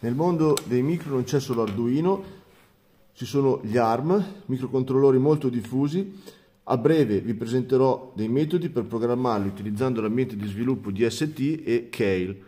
Nel mondo dei micro non c'è solo Arduino, ci sono gli ARM, microcontrollori molto diffusi. A breve vi presenterò dei metodi per programmarli utilizzando l'ambiente di sviluppo di ST e Kale.